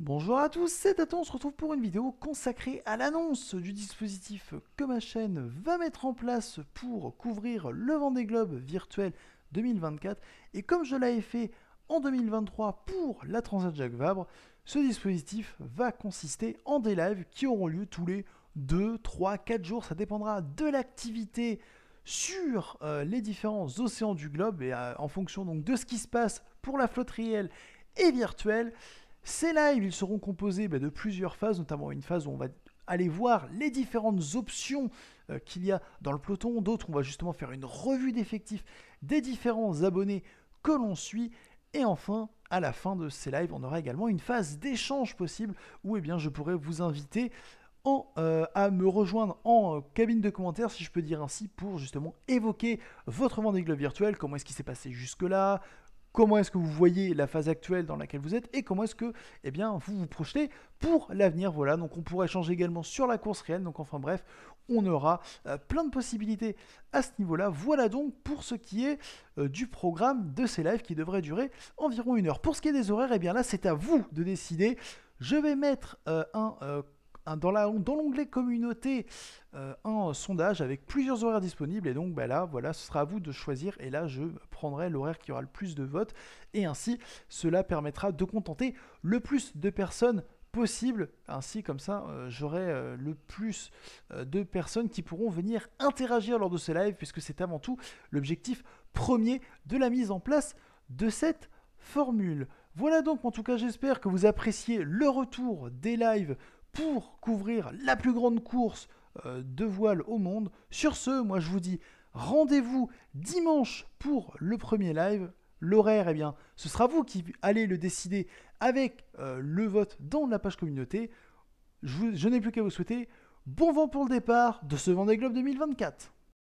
Bonjour à tous, c'est Tato, on se retrouve pour une vidéo consacrée à l'annonce du dispositif que ma chaîne va mettre en place pour couvrir le Vendée Globe virtuel 2024 et comme je l'avais fait en 2023 pour la Transat Jacques Vabre, ce dispositif va consister en des lives qui auront lieu tous les 2, 3, 4 jours, ça dépendra de l'activité sur euh, les différents océans du globe et euh, en fonction donc de ce qui se passe pour la flotte réelle et virtuelle. Ces lives, ils seront composés bah, de plusieurs phases, notamment une phase où on va aller voir les différentes options euh, qu'il y a dans le peloton. D'autres, on va justement faire une revue d'effectifs des différents abonnés que l'on suit. Et enfin, à la fin de ces lives, on aura également une phase d'échange possible où eh bien, je pourrais vous inviter en, euh, à me rejoindre en euh, cabine de commentaires, si je peux dire ainsi, pour justement évoquer votre Vendée Globe virtuel, comment est-ce qu'il s'est passé jusque-là, comment est-ce que vous voyez la phase actuelle dans laquelle vous êtes et comment est-ce que eh bien, vous vous projetez pour l'avenir. Voilà, donc on pourrait changer également sur la course réelle. Donc enfin bref, on aura euh, plein de possibilités à ce niveau-là. Voilà donc pour ce qui est euh, du programme de ces lives qui devrait durer environ une heure. Pour ce qui est des horaires, eh bien là c'est à vous de décider. Je vais mettre euh, un dans l'onglet communauté euh, un sondage avec plusieurs horaires disponibles. Et donc bah là, voilà, ce sera à vous de choisir. Et là, je prendrai l'horaire qui aura le plus de votes. Et ainsi, cela permettra de contenter le plus de personnes possible. Ainsi, comme ça, euh, j'aurai euh, le plus de personnes qui pourront venir interagir lors de ce live, puisque c'est avant tout l'objectif premier de la mise en place de cette formule. Voilà donc, en tout cas, j'espère que vous appréciez le retour des lives pour couvrir la plus grande course euh, de voile au monde. Sur ce, moi je vous dis rendez-vous dimanche pour le premier live. L'horaire, eh bien, ce sera vous qui allez le décider avec euh, le vote dans la page communauté. Je, je n'ai plus qu'à vous souhaiter bon vent pour le départ de ce Vendée Globe 2024.